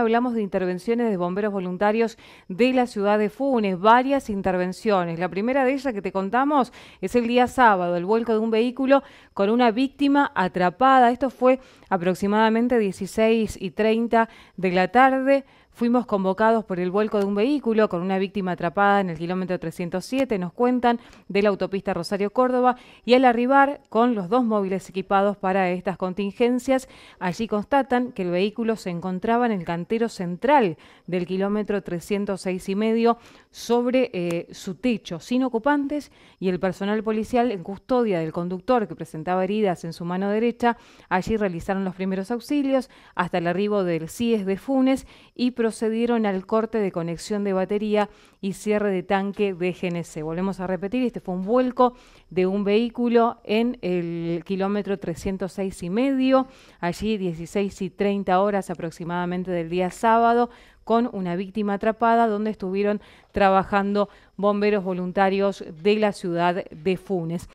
Hablamos de intervenciones de bomberos voluntarios de la ciudad de Funes, varias intervenciones. La primera de ellas que te contamos es el día sábado, el vuelco de un vehículo con una víctima atrapada. Esto fue aproximadamente 16 y 30 de la tarde. Fuimos convocados por el vuelco de un vehículo con una víctima atrapada en el kilómetro 307, nos cuentan, de la autopista Rosario-Córdoba y al arribar con los dos móviles equipados para estas contingencias, allí constatan que el vehículo se encontraba en el cantero central del kilómetro 306 y medio sobre eh, su techo, sin ocupantes y el personal policial en custodia del conductor que presentaba heridas en su mano derecha, allí realizaron los primeros auxilios hasta el arribo del CIES de Funes y procedieron al corte de conexión de batería y cierre de tanque de GNC. Volvemos a repetir, este fue un vuelco de un vehículo en el kilómetro 306 y medio, allí 16 y 30 horas aproximadamente del día sábado, con una víctima atrapada, donde estuvieron trabajando bomberos voluntarios de la ciudad de Funes.